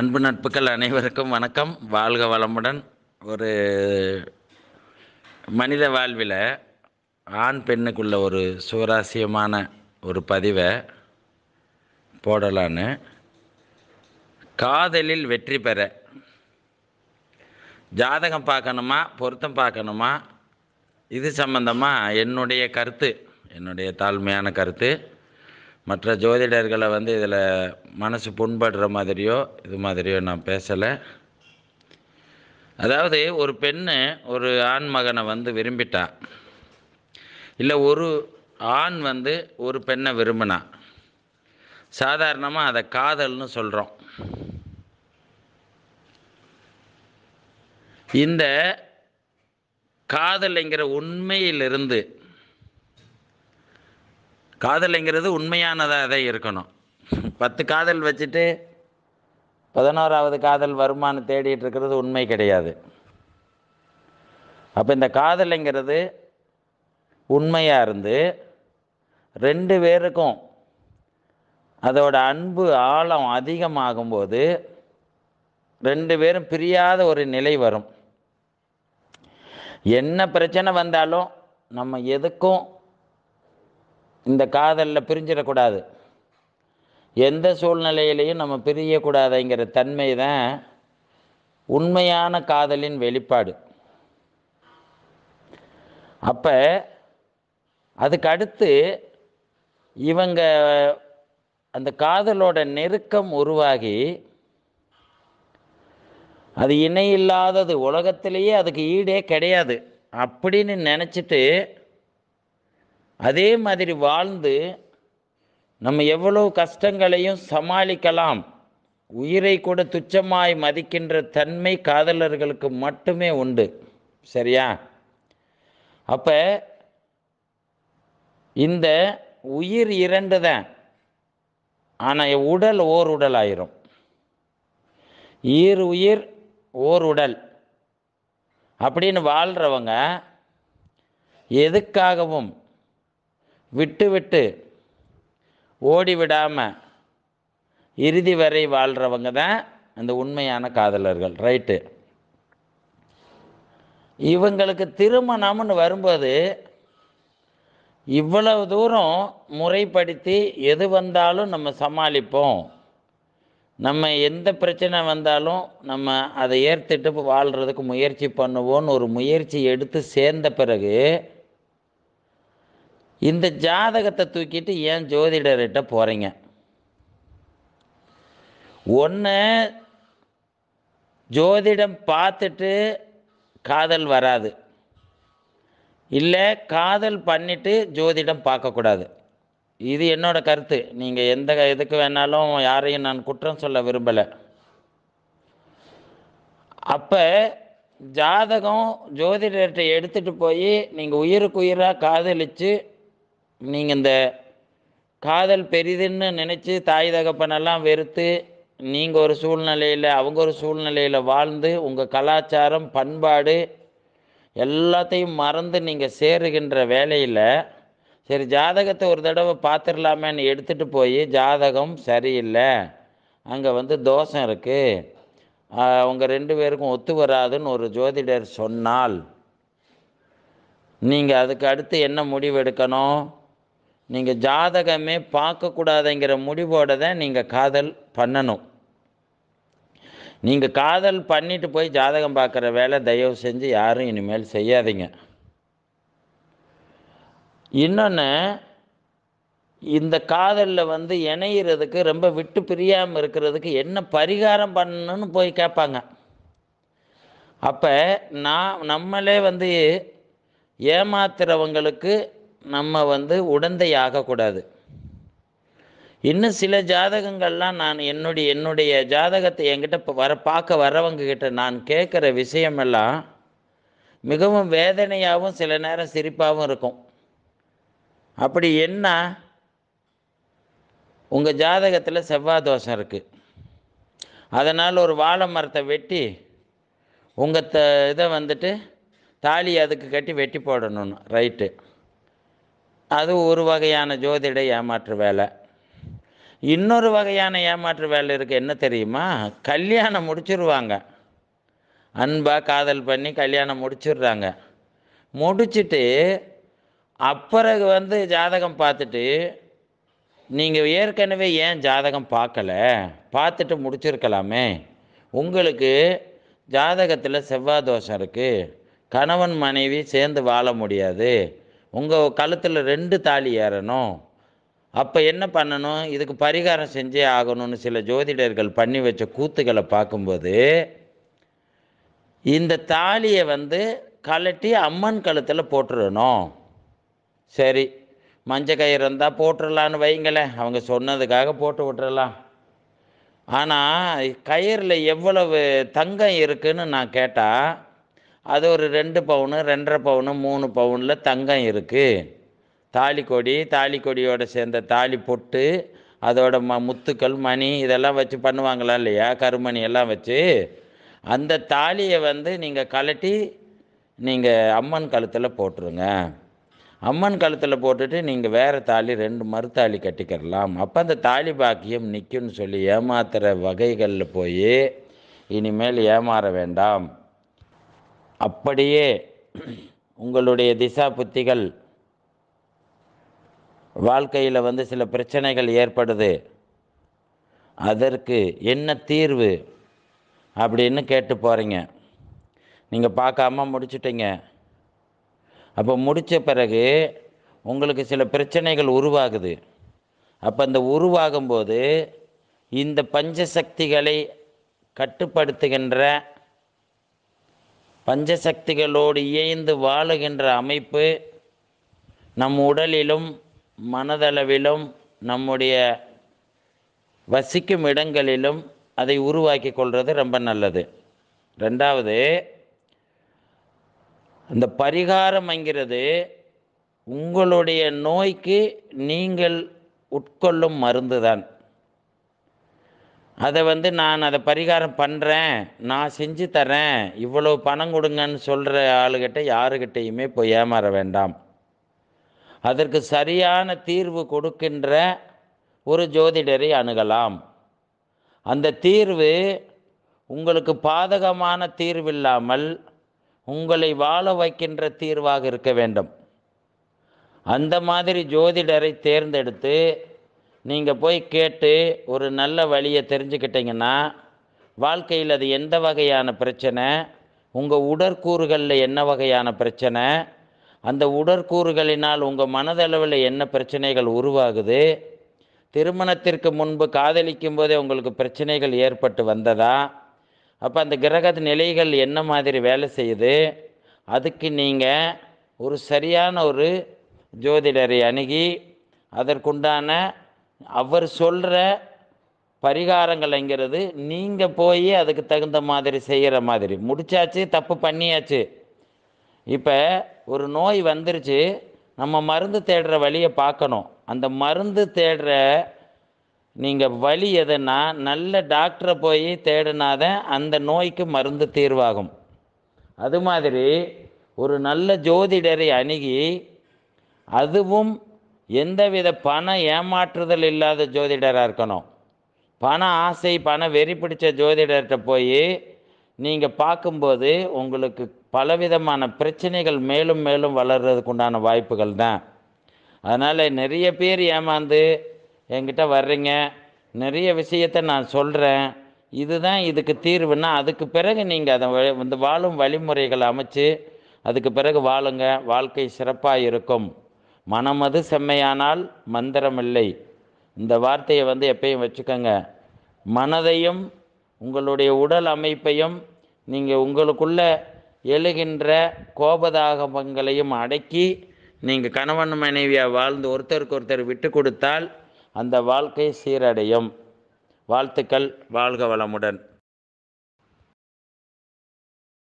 அன்பு நட்புகள் அனைவருக்கும் வணக்கம் வாழ்க வளமுடன் ஒரு மனித வாழ்வில் ஆண் பெண்ணுக்குள்ள ஒரு சுவராசியமான ஒரு பதிவை போடலான்னு காதலில் வெற்றி பெற ஜாதகம் பார்க்கணுமா பொருத்தம் பார்க்கணுமா இது சம்பந்தமாக என்னுடைய கருத்து என்னுடைய தாழ்மையான கருத்து மற்ற ஜோதிடர்களை வந்து இதில் மனசு புண்படுற மாதிரியோ இது மாதிரியோ நான் பேசலை அதாவது ஒரு பெண்ணு ஒரு ஆண் மகனை வந்து விரும்பிட்டா இல்லை ஒரு ஆண் வந்து ஒரு பெண்ணை விரும்பினா சாதாரணமாக அதை காதல்னு சொல்கிறோம் இந்த காதல்ங்கிற உண்மையிலிருந்து காதலைங்கிறது உண்மையானதாக அதை இருக்கணும் பத்து காதல் வச்சுட்டு பதினோராவது காதல் வருமானம் தேடிட்டு இருக்கிறது உண்மை கிடையாது அப்போ இந்த காதலைங்கிறது உண்மையாக இருந்து ரெண்டு பேருக்கும் அதோட அன்பு ஆழம் அதிகமாகும்போது ரெண்டு பேரும் பிரியாத ஒரு நிலை வரும் என்ன பிரச்சனை வந்தாலும் நம்ம எதுக்கும் இந்த காதலில் பிரிஞ்சிடக்கூடாது எந்த சூழ்நிலையிலையும் நம்ம பிரியக்கூடாதுங்கிற தன்மை தான் உண்மையான காதலின் வெளிப்பாடு அப்போ அதுக்கடுத்து இவங்க அந்த காதலோட நெருக்கம் உருவாகி அது இணையில்லாதது உலகத்திலேயே அதுக்கு ஈடே கிடையாது அப்படின்னு நினச்சிட்டு அதே மாதிரி வாழ்ந்து நம்ம எவ்வளோ கஷ்டங்களையும் சமாளிக்கலாம் உயிரை கூட துச்சமாய் மதிக்கின்ற தன்மை காதலர்களுக்கு மட்டுமே உண்டு சரியா அப்போ இந்த உயிர் இரண்டு தான் ஆனால் உடல் ஓர் உடல் ஆயிரும் ஈர் உயிர் ஓர் உடல் அப்படின்னு வாழ்கிறவங்க எதுக்காகவும் விட்டு விட்டு ஓடிவிடாமல் இறுதி வரை வாழ்கிறவங்க தான் அந்த உண்மையான காதலர்கள் ரைட்டு இவங்களுக்கு திருமணம்னு வரும்போது இவ்வளவு தூரம் முறைப்படுத்தி எது வந்தாலும் நம்ம சமாளிப்போம் நம்ம எந்த பிரச்சனை வந்தாலும் நம்ம அதை ஏற்றுட்டு வாழ்கிறதுக்கு முயற்சி பண்ணுவோன்னு ஒரு முயற்சி எடுத்து சேர்ந்த பிறகு இந்த ஜாதகத்தை தூக்கிட்டு ஏன் ஜோதிடர்கிட்ட போகிறீங்க ஒன்று ஜோதிடம் பார்த்துட்டு காதல் வராது இல்லை காதல் பண்ணிவிட்டு ஜோதிடம் பார்க்கக்கூடாது இது என்னோடய கருத்து நீங்கள் எந்த இதுக்கு வேணாலும் யாரையும் நான் குற்றம் சொல்ல விரும்பலை அப்போ ஜாதகம் ஜோதிடர்கிட்ட எடுத்துகிட்டு போய் நீங்கள் உயிருக்கு உயிராக காதலித்து நீங்கள் இந்த காதல் பெரிதுன்னு நினச்சி தாய் தகப்பனெல்லாம் வெறுத்து நீங்கள் ஒரு சூழ்நிலையில் அவங்க ஒரு சூழ்நிலையில் வாழ்ந்து உங்கள் கலாச்சாரம் பண்பாடு எல்லாத்தையும் மறந்து நீங்கள் சேருகின்ற வேலையில் சரி ஜாதகத்தை ஒரு தடவை பார்த்துடலாமேன்னு எடுத்துகிட்டு போய் ஜாதகம் சரியில்லை அங்கே வந்து தோஷம் இருக்குது அவங்க ரெண்டு பேருக்கும் ஒத்து வராதுன்னு ஒரு ஜோதிடர் சொன்னால் நீங்கள் அதுக்கு அடுத்து என்ன முடிவு எடுக்கணும் நீங்கள் ஜாதகமே பார்க்கக்கூடாதுங்கிற முடிவோட தான் நீங்கள் காதல் பண்ணணும் நீங்கள் காதல் பண்ணிட்டு போய் ஜாதகம் பார்க்குற வேலை தயவு செஞ்சு யாரும் இனிமேல் செய்யாதீங்க இன்னொன்று இந்த காதலில் வந்து இணையிறதுக்கு ரொம்ப விட்டு பிரியாமல் இருக்கிறதுக்கு என்ன பரிகாரம் பண்ணணும்னு போய் கேட்பாங்க அப்போ நான் நம்மளே வந்து ஏமாத்துறவங்களுக்கு நம்ம வந்து உடந்தை ஆகக்கூடாது இன்னும் சில ஜாதகங்கள்லாம் நான் என்னுடைய என்னுடைய ஜாதகத்தை என்கிட்ட வர பார்க்க வர்றவங்க கிட்ட நான் கேட்குற விஷயமெல்லாம் மிகவும் வேதனையாகவும் சில நேரம் சிரிப்பாகவும் இருக்கும் அப்படி என்ன உங்கள் ஜாதகத்தில் செவ்வாய் தோஷம் இருக்குது அதனால் ஒரு வாழை மரத்தை வெட்டி உங்கள் த இதை வந்துட்டு தாலி அதுக்கு கட்டி வெட்டி போடணும்னு ரைட்டு அது ஒரு வகையான ஜோதிட ஏமாற்று வேலை இன்னொரு வகையான ஏமாற்று வேலை இருக்குது என்ன தெரியுமா கல்யாணம் முடிச்சிருவாங்க அன்பாக காதல் பண்ணி கல்யாணம் முடிச்சிடுறாங்க முடிச்சுட்டு அப்புறகு வந்து ஜாதகம் பார்த்துட்டு நீங்கள் ஏற்கனவே ஏன் ஜாதகம் பார்க்கல பார்த்துட்டு முடிச்சிருக்கலாமே உங்களுக்கு ஜாதகத்தில் செவ்வாய் தோஷம் இருக்குது கணவன் மனைவி சேர்ந்து வாழ முடியாது உங்கள் கழுத்தில் ரெண்டு தாலி ஏறணும் அப்போ என்ன பண்ணணும் இதுக்கு பரிகாரம் செஞ்சே ஆகணும்னு சில ஜோதிடர்கள் பண்ணி வச்ச கூத்துக்களை பார்க்கும்போது இந்த தாலியை வந்து கலட்டி அம்மன் கழுத்தில் போட்டுடணும் சரி மஞ்சள் கயிறு இருந்தால் போட்டுடலான்னு வைங்களேன் அவங்க சொன்னதுக்காக போட்டு விட்டுடலாம் ஆனால் கயிறில் எவ்வளவு தங்கம் இருக்குதுன்னு நான் கேட்டால் அது ஒரு ரெண்டு பவுனு ரெண்டரை பவுனு மூணு பவுனில் தங்கம் இருக்குது தாலிக்கொடி தாலிக்கொடியோடு சேர்ந்த தாலி பொட்டு அதோட ம முத்துக்கள் மணி இதெல்லாம் வச்சு பண்ணுவாங்களா இல்லையா கருமணி எல்லாம் வச்சு அந்த தாலியை வந்து நீங்கள் கலட்டி நீங்கள் அம்மன் கழுத்தில் போட்டுருங்க அம்மன் கழுத்தில் போட்டுட்டு நீங்கள் வேறு தாலி ரெண்டு மறுத்தாலி கட்டிக்கிறலாம் அப்போ அந்த தாலி பாக்கியம் நிற்கும்னு சொல்லி ஏமாத்துகிற வகைகளில் போய் இனிமேல் ஏமாற வேண்டாம் அப்படியே உங்களுடைய திசா புத்திகள் வாழ்க்கையில் வந்து சில பிரச்சனைகள் ஏற்படுது அதற்கு என்ன தீர்வு அப்படின்னு கேட்டு போகிறீங்க நீங்கள் பார்க்காம முடிச்சிட்டிங்க அப்போ முடித்த பிறகு உங்களுக்கு சில பிரச்சனைகள் உருவாகுது அப்போ அந்த உருவாகும்போது இந்த பஞ்சசக்திகளை கட்டுப்படுத்துகின்ற பஞ்சசக்திகளோடு இயைந்து வாழுகின்ற அமைப்பு நம் உடலிலும் மனதளவிலும் நம்முடைய வசிக்கும் இடங்களிலும் அதை உருவாக்கி கொள்வது ரொம்ப நல்லது ரெண்டாவது இந்த பரிகாரம் என்கிறது உங்களுடைய நோய்க்கு நீங்கள் உட்கொள்ளும் மருந்து தான் அதை வந்து நான் அதை பரிகாரம் பண்ணுறேன் நான் செஞ்சு தரேன் இவ்வளோ பணம் கொடுங்கன்னு சொல்கிற ஆளுகிட்ட யாருக்கிட்டேயுமே போய் ஏமாற வேண்டாம் அதற்கு சரியான தீர்வு கொடுக்கின்ற ஒரு ஜோதிடரை அணுகலாம் அந்த தீர்வு உங்களுக்கு பாதகமான தீர்வில்லாமல் உங்களை வாழ வைக்கின்ற தீர்வாக இருக்க வேண்டும் அந்த மாதிரி ஜோதிடரை தேர்ந்தெடுத்து நீங்கள் போய் கேட்டு ஒரு நல்ல வழியை தெரிஞ்சுக்கிட்டிங்கன்னா வாழ்க்கையில் அது எந்த வகையான பிரச்சனை உங்கள் உடற்கூறுகளில் என்ன வகையான பிரச்சனை அந்த உடற்கூறுகளினால் உங்கள் மனதளவில் என்ன பிரச்சனைகள் உருவாகுது திருமணத்திற்கு முன்பு காதலிக்கும் போதே உங்களுக்கு பிரச்சனைகள் ஏற்பட்டு வந்ததா அப்போ அந்த கிரக நிலைகள் என்ன மாதிரி வேலை செய்யுது அதுக்கு நீங்கள் ஒரு சரியான ஒரு ஜோதிடரை அணுகி அதற்குண்டான அவர் சொல்கிற பரிகாரங்கள்ங்கிறது நீங்கள் போய் அதுக்கு தகுந்த மாதிரி செய்கிற மாதிரி முடிச்சாச்சு தப்பு பண்ணியாச்சு இப்போ ஒரு நோய் வந்துருச்சு நம்ம மருந்து தேடுற வழியை பார்க்கணும் அந்த மருந்து தேடுற நீங்கள் வழி எதுன்னா நல்ல டாக்டரை போய் தேடினாதான் அந்த நோய்க்கு மருந்து தீர்வாகும் அது மாதிரி ஒரு நல்ல ஜோதிடரை அணுகி அதுவும் எந்தவித பண ஏமாற்றுதல் இல்லாத ஜோதிடராக இருக்கணும் பண ஆசை பண வெறி பிடிச்ச ஜோதிடர்கிட்ட போய் நீங்கள் பார்க்கும்போது உங்களுக்கு பலவிதமான பிரச்சனைகள் மேலும் மேலும் வளர்கிறதுக்கு உண்டான வாய்ப்புகள் தான் அதனால் நிறைய பேர் ஏமாந்து என்கிட்ட வர்றீங்க நிறைய விஷயத்த நான் சொல்கிறேன் இதுதான் இதுக்கு தீர்வுன்னா அதுக்கு பிறகு நீங்கள் அதை வந்து வாழும் வழிமுறைகள் அமைச்சு அதுக்கு பிறகு வாழுங்க வாழ்க்கை சிறப்பாக இருக்கும் மனமது செம்மையானால் மந்திரமில்லை இந்த வார்த்தையை வந்து எப்பயும் வச்சுக்கோங்க மனதையும் உங்களுடைய உடல் அமைப்பையும் நீங்கள் உங்களுக்குள்ள எழுகின்ற கோபதாகபங்களையும் அடக்கி நீங்கள் கணவன் மனைவியாக வாழ்ந்து ஒருத்தருக்கு ஒருத்தர் விட்டு கொடுத்தால் அந்த வாழ்க்கை சீரடையும் வாழ்த்துக்கள் வாழ்க வளமுடன்